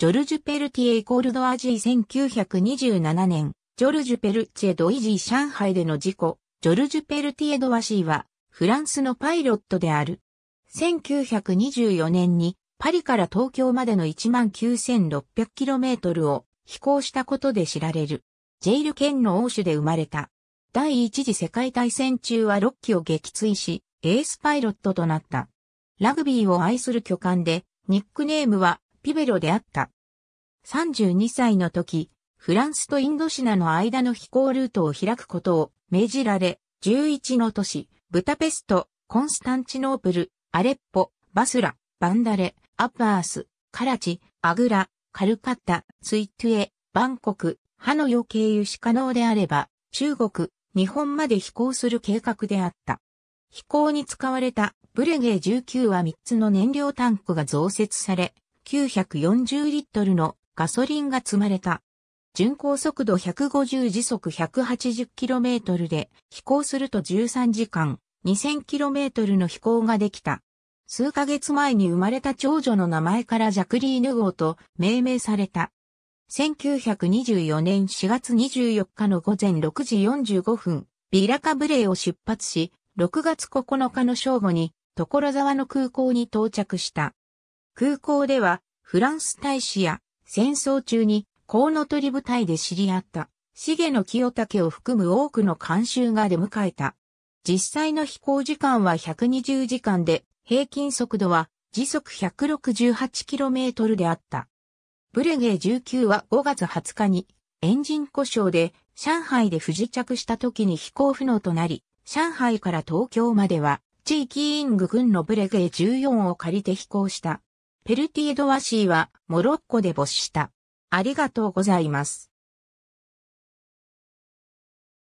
ジョルジュ・ペルティエ・イコールド・アジー1927年、ジョルジュ・ペルチェ・ド・イジー上海での事故、ジョルジュ・ペルティエ・ド・ワシーは、フランスのパイロットである。1924年に、パリから東京までの 19,600km を飛行したことで知られる。ジェイル県の欧州で生まれた。第一次世界大戦中は6機を撃墜し、エースパイロットとなった。ラグビーを愛する巨漢で、ニックネームはピベロであった。32歳の時、フランスとインドシナの間の飛行ルートを開くことを命じられ、11の都市、ブタペスト、コンスタンチノープル、アレッポ、バスラ、バンダレ、アッバース、カラチ、アグラ、カルカッタ、ツイットエ、バンコク、ハノヨ経由し可能であれば、中国、日本まで飛行する計画であった。飛行に使われたブレゲー19は3つの燃料タンクが増設され、940リットルのガソリンが積まれた。巡航速度150時速 180km で飛行すると13時間 2000km の飛行ができた。数ヶ月前に生まれた長女の名前からジャクリーヌ号と命名された。1924年4月24日の午前6時45分、ビラカブレイを出発し、6月9日の正午に所沢の空港に到着した。空港ではフランス大使や戦争中にコウノトリ部隊で知り合った、シゲの清武を含む多くの監修が出迎えた。実際の飛行時間は120時間で、平均速度は時速 168km であった。ブレゲー19は5月20日にエンジン故障で上海で不時着した時に飛行不能となり、上海から東京までは地域委員軍のブレゲー14を借りて飛行した。ペルティ・ードワシーはモロッコで没した。ありがとうございます。